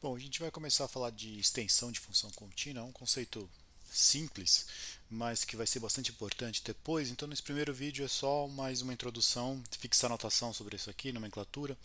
Bom, a gente vai começar a falar de extensão de função contínua, é um conceito simples, mas que vai ser bastante importante depois. Então, nesse primeiro vídeo é só mais uma introdução, fixar anotação sobre isso aqui, nomenclatura.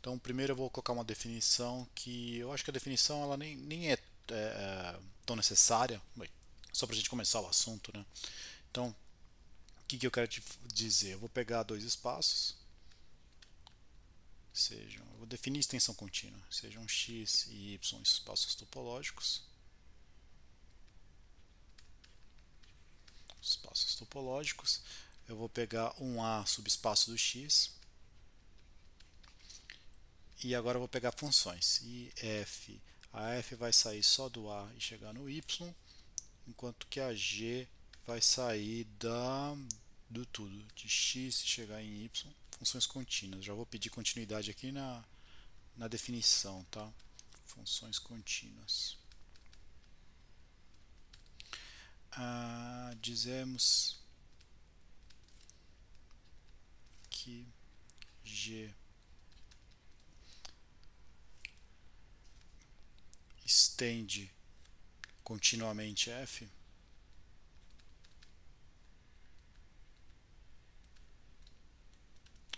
Então, primeiro eu vou colocar uma definição que eu acho que a definição ela nem, nem é, é, é tão necessária, Bem, só para a gente começar o assunto. Né? Então, o que, que eu quero te dizer? Eu vou pegar dois espaços, sejam, eu vou definir extensão contínua, sejam x e y espaços topológicos. Espaços topológicos. Eu vou pegar um A subespaço do x. E agora eu vou pegar funções. E f. A f vai sair só do A e chegar no y, enquanto que a g vai sair da, do tudo, de x e chegar em y funções contínuas. Já vou pedir continuidade aqui na, na definição, tá? Funções contínuas. Ah, dizemos que G estende continuamente F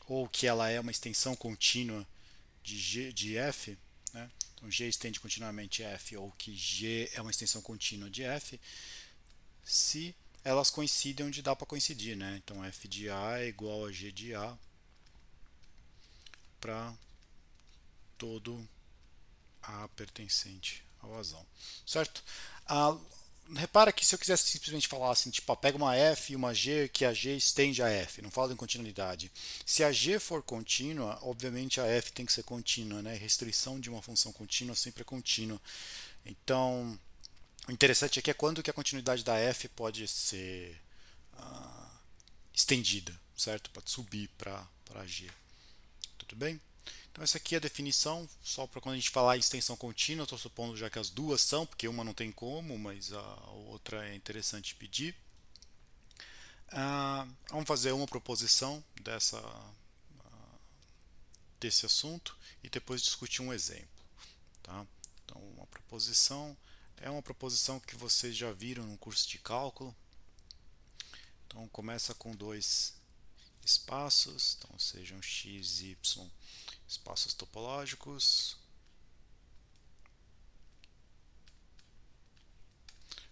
ou que ela é uma extensão contínua de, G, de F, né? então G estende continuamente F, ou que G é uma extensão contínua de F, se elas coincidem onde dá para coincidir. Né? Então F de A é igual a G de A para todo A pertencente ao azão. Certo? A ah, repara que se eu quisesse simplesmente falar assim, tipo, ah, pega uma F e uma G, que a G estende a F, não falo em continuidade. Se a G for contínua, obviamente a F tem que ser contínua, né? Restrição de uma função contínua sempre é contínua. Então, o interessante aqui é, é quando que a continuidade da F pode ser uh, estendida, certo? Pode subir para G. Tudo bem? Então essa aqui é a definição, só para quando a gente falar em extensão contínua, estou supondo já que as duas são, porque uma não tem como, mas a outra é interessante pedir. Ah, vamos fazer uma proposição dessa, ah, desse assunto e depois discutir um exemplo. Tá? Então uma proposição é uma proposição que vocês já viram no curso de cálculo. Então começa com dois espaços, então sejam x, e y espaços topológicos,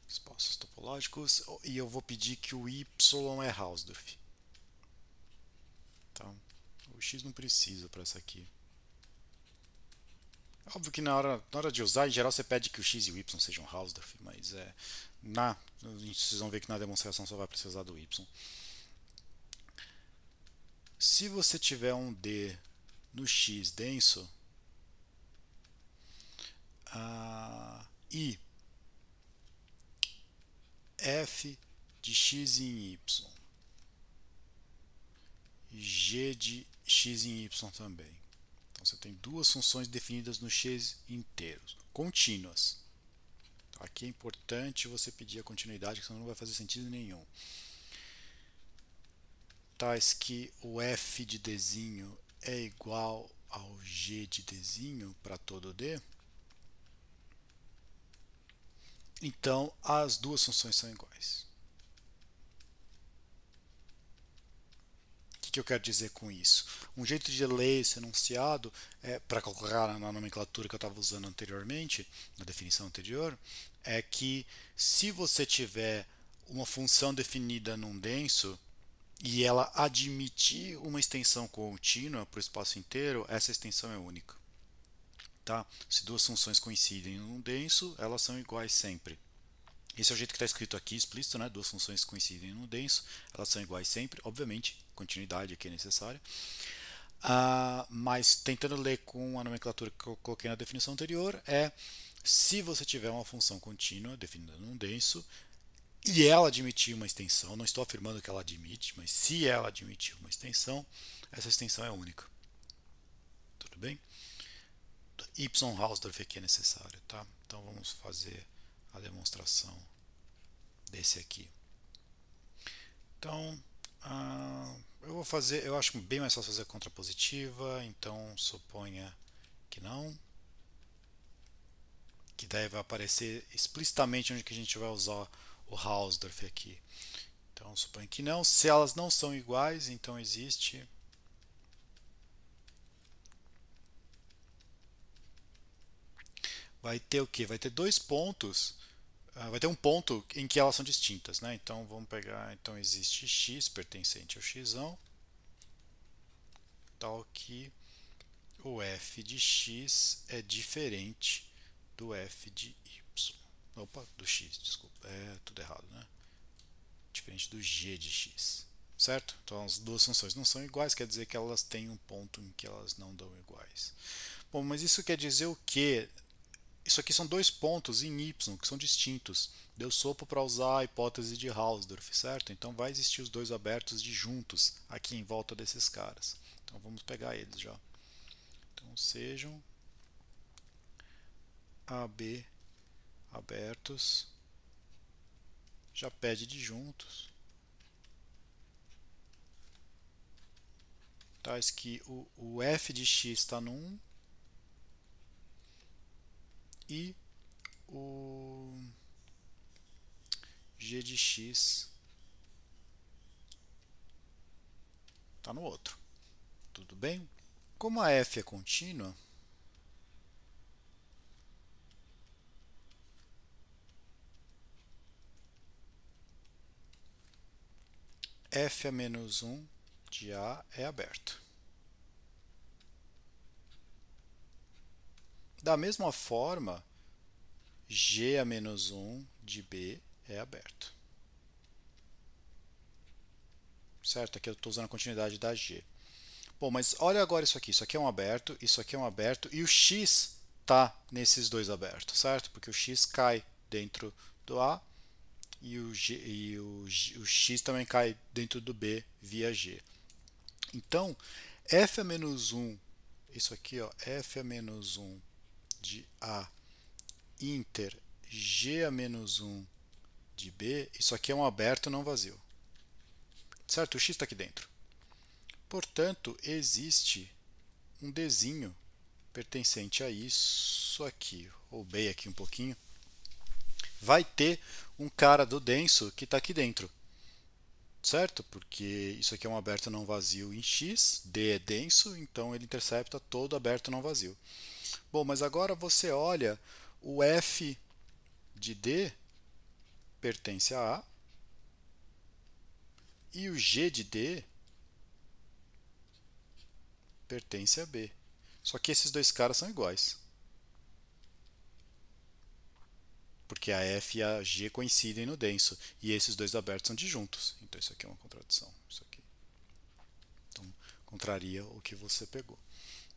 espaços topológicos, e eu vou pedir que o Y é Hausdorff. Então, o X não precisa para essa aqui. Óbvio que na hora, na hora de usar, em geral, você pede que o X e o Y sejam Hausdorff, mas é, na, vocês vão ver que na demonstração só vai precisar do Y. Se você tiver um D no X denso uh, I F de X em Y G de X em Y também. Então você tem duas funções definidas no X inteiros, contínuas. Então, aqui é importante você pedir a continuidade, senão não vai fazer sentido nenhum. Tais que o f de desenho é igual ao g de dzinho para todo d, então as duas funções são iguais. O que, que eu quero dizer com isso? Um jeito de ler esse enunciado, é, para colocar na nomenclatura que eu estava usando anteriormente, na definição anterior, é que se você tiver uma função definida num denso, e ela admitir uma extensão contínua para o espaço inteiro, essa extensão é única. Tá? Se duas funções coincidem num denso, elas são iguais sempre. Esse é o jeito que está escrito aqui, explícito, né? duas funções coincidem num denso, elas são iguais sempre, obviamente, continuidade aqui é necessária. Ah, mas tentando ler com a nomenclatura que eu coloquei na definição anterior, é se você tiver uma função contínua definida num denso, e ela admitir uma extensão, não estou afirmando que ela admite, mas se ela admitir uma extensão, essa extensão é única. Tudo bem? Y Hausdorff aqui é necessário, tá? Então vamos fazer a demonstração desse aqui. Então, ah, eu vou fazer, eu acho bem mais fácil fazer a contrapositiva, então suponha que não. Que daí vai aparecer explicitamente onde que a gente vai usar o Hausdorff aqui. Então, suponho que não. Se elas não são iguais, então existe vai ter o que? Vai ter dois pontos, ah, vai ter um ponto em que elas são distintas, né? Então vamos pegar, então existe x pertencente ao x, tal que o f de x é diferente do f de y. Opa, do x, desculpa. É tudo errado, né? Diferente do g de x. Certo? Então as duas funções não são iguais, quer dizer que elas têm um ponto em que elas não dão iguais. Bom, mas isso quer dizer o quê? Isso aqui são dois pontos em y que são distintos. Deu sopo para usar a hipótese de Hausdorff, certo? Então vai existir os dois abertos de juntos aqui em volta desses caras. Então vamos pegar eles já. Então sejam AB abertos, já pede disjuntos, tais tá que o, o f de x está num e o g de x está no outro. Tudo bem? Como a f é contínua, f a menos 1 de A é aberto. Da mesma forma, G a menos 1 de B é aberto. Certo? Aqui eu estou usando a continuidade da G. Bom, mas olha agora isso aqui. Isso aqui é um aberto, isso aqui é um aberto, e o X está nesses dois abertos, certo? Porque o X cai dentro do A e, o, G, e o, o, X também cai dentro do B via G. Então, F a menos 1, isso aqui, ó, F a menos 1 de A inter G a menos 1 de B, isso aqui é um aberto não vazio. Certo? O X está aqui dentro. Portanto, existe um desenho pertencente a isso aqui. Roubei aqui um pouquinho vai ter um cara do denso que está aqui dentro. Certo? Porque isso aqui é um aberto não vazio em X, D é denso, então ele intercepta todo aberto não vazio. Bom, mas agora você olha o F de D pertence a A e o G de D pertence a B. Só que esses dois caras são iguais. porque a F e a G coincidem no denso, e esses dois abertos são disjuntos. Então isso aqui é uma contradição. Isso aqui. Então, contraria o que você pegou.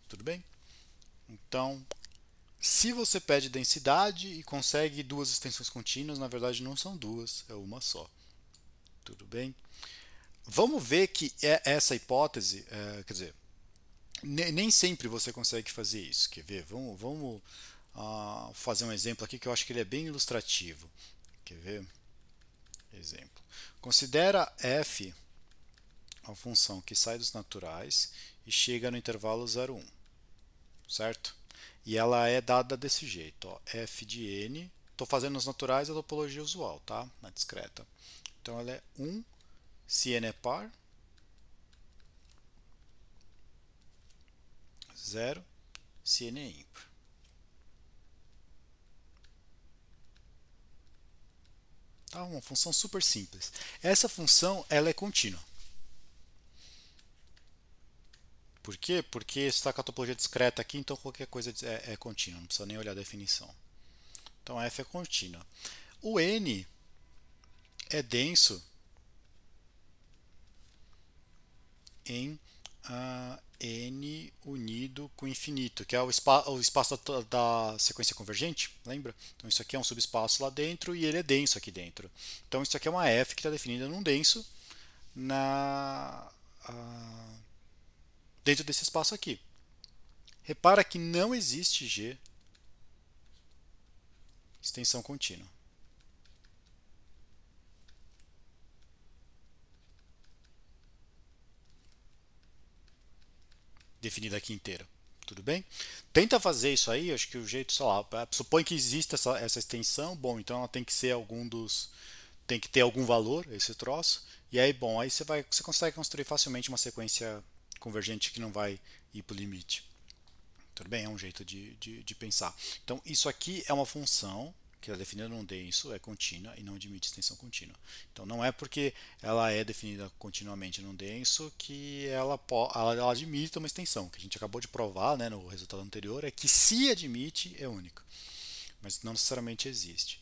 Tudo bem? Então, se você pede densidade e consegue duas extensões contínuas, na verdade não são duas, é uma só. Tudo bem? Vamos ver que é essa hipótese, é, quer dizer, nem sempre você consegue fazer isso. Quer ver? Vamos, vamos Vou ah, fazer um exemplo aqui que eu acho que ele é bem ilustrativo. Quer ver? Exemplo. Considera f a função que sai dos naturais e chega no intervalo 0,1. um, Certo? E ela é dada desse jeito. Ó, f de n. Estou fazendo os naturais a topologia usual, tá? na discreta. Então ela é 1 se n é par, 0 se n é ímpar. Tá? Uma função super simples. Essa função ela é contínua. Por quê? Porque está com a topologia discreta aqui, então qualquer coisa é, é contínua, não precisa nem olhar a definição. Então f é contínua. O n é denso em ah, n unido com infinito, que é o, espa o espaço da, da, sequência convergente, lembra? Então isso aqui é um subespaço lá dentro e ele é denso aqui dentro. Então isso aqui é uma f que está definida num denso na, ah, dentro desse espaço aqui. Repara que não existe g extensão contínua. definida aqui inteira. Tudo bem? Tenta fazer isso aí, acho que o jeito, sei lá, é, supõe que existe essa, essa extensão, bom, então ela tem que ser algum dos. tem que ter algum valor, esse troço. E aí, bom, aí você, vai, você consegue construir facilmente uma sequência convergente que não vai ir para o limite. Tudo bem? É um jeito de, de, de pensar. Então, isso aqui é uma função que ela é definida num denso é contínua e não admite extensão contínua. Então não é porque ela é definida continuamente num denso que ela, ela, ela admite uma extensão. O que a gente acabou de provar né, no resultado anterior é que se admite é única, mas não necessariamente existe.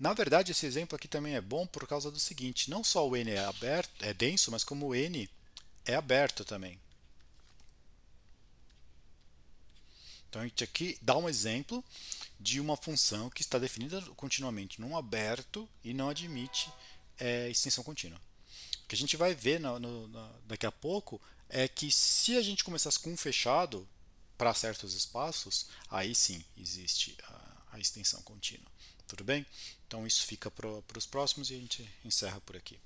Na verdade, esse exemplo aqui também é bom por causa do seguinte: não só o n é aberto, é denso, mas como o n é aberto também. Então a gente aqui dá um exemplo de uma função que está definida continuamente num aberto e não admite é, extensão contínua. O que a gente vai ver no, no, no, daqui a pouco é que se a gente começasse com um fechado para certos espaços, aí sim existe a, a extensão contínua. Tudo bem? Então isso fica para os próximos e a gente encerra por aqui.